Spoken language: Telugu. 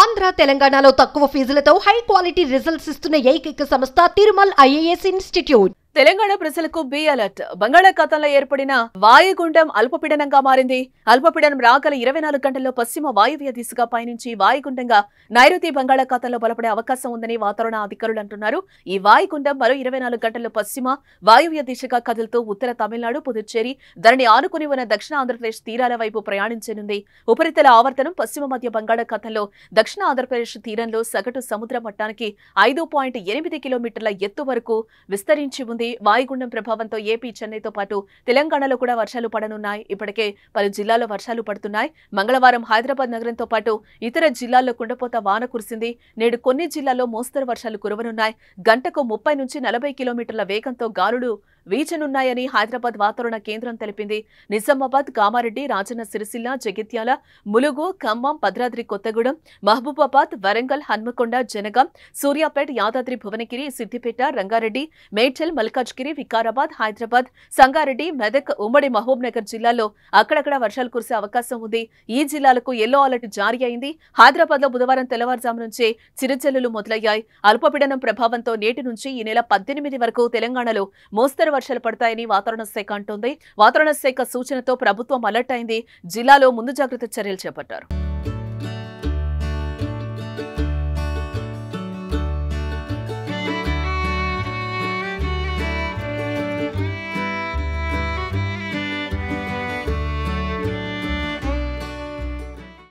ఆంధ్ర తెలంగాణలో తక్కువ ఫీజులతో హై క్వాలిటీ రిజల్ట్స్ ఇస్తున్న ఏకైక సంస్థ తిరుమల్ ఐఏఎస్ ఇన్స్టిట్యూట్ తెలంగాణ ప్రజలకు బి అలర్ట్ బంగాళాఖాతంలో ఏర్పడిన వాయుగుండం అల్పపీడనంగా మారింది అల్పపీడనం రాగల ఇరవై నాలుగు గంటల్లో పశ్చిమ వాయువ్య దిశగా పయనించి వాయుగుండంగా నైరుతి బంగాళాఖాతంలో బలపడే అవకాశం ఉందని వాతావరణ అధికారులు అంటున్నారు ఈ వాయుగుండం మరో ఇరవై నాలుగు గంటల్లో పశ్చిమ వాయువ్య దిశగా కదులుతూ ఉత్తర తమిళనాడు పుదుచ్చేరి దానిని ఆనుకుని ఉన్న దక్షిణ ఆంధ్రప్రదేశ్ తీరాల వైపు ప్రయాణించనుంది ఉపరితల ఆవర్తనం పశ్చిమ మధ్య బంగాళాఖాతంలో దక్షిణ ఆంధ్రప్రదేశ్ తీరంలో సగటు సముద్ర మట్టానికి ఐదు పాయింట్ ఎనిమిది కిలోమీటర్ల ఎత్తు వరకు విస్తరించి ఉంది ఉంది వాయుగుండం ప్రభావంతో ఏపీ చెన్నైతో పాటు తెలంగాణలో కూడా వర్షాలు పడనున్నాయి ఇప్పటికే పలు జిల్లాల్లో వర్షాలు పడుతున్నాయి మంగళవారం హైదరాబాద్ నగరంతో పాటు ఇతర జిల్లాల్లో కుండపోత వాన కురిసింది నేడు కొన్ని జిల్లాల్లో మోస్తరు వర్షాలు కురవనున్నాయి గంటకు ముప్పై నుంచి నలభై కిలోమీటర్ల వేగంతో గాలుడు వీచనున్నాయని హైదరాబాద్ వాతావరణ కేంద్రం తెలిపింది నిజామాబాద్ కామారెడ్డి రాజన్న సిరిసిల్ల జగిత్యాల ములుగు ఖమ్మం భద్రాద్రి కొత్తగూడెం మహబూబాబాద్ వరంగల్ హన్మకొండ జనగాం సూర్యాపేట యాదాద్రి భువనగిరి సిద్దిపేట రంగారెడ్డి మేడ్చల్ మల్కాజ్గిరి వికారాబాద్ హైదరాబాద్ సంగారెడ్డి మెదక్ ఉమ్మడి మహబూబ్ నగర్ జిల్లాల్లో అక్కడక్కడ వర్షాలు కురిసే అవకాశం ఉంది ఈ జిల్లాలకు ఎల్లో అలర్ట్ జారీ అయింది హైదరాబాద్ లో బుధవారం తెల్లవారుజాము నుంచే చిరుజల్లులు మొదలయ్యాయి అల్పపీడనం ప్రభావంతో నేటి నుంచి ఈ నెల పద్దెనిమిది వరకు తెలంగాణలో మోస్తరు వర్షాలు పడతాయని వాతావరణ శాఖ అంటోంది వాతావరణ శాఖ సూచనతో ప్రభుత్వం అలర్ట్ అయింది జిల్లాలో ముందు జాగ్రత్త చర్యలు చేపట్టారు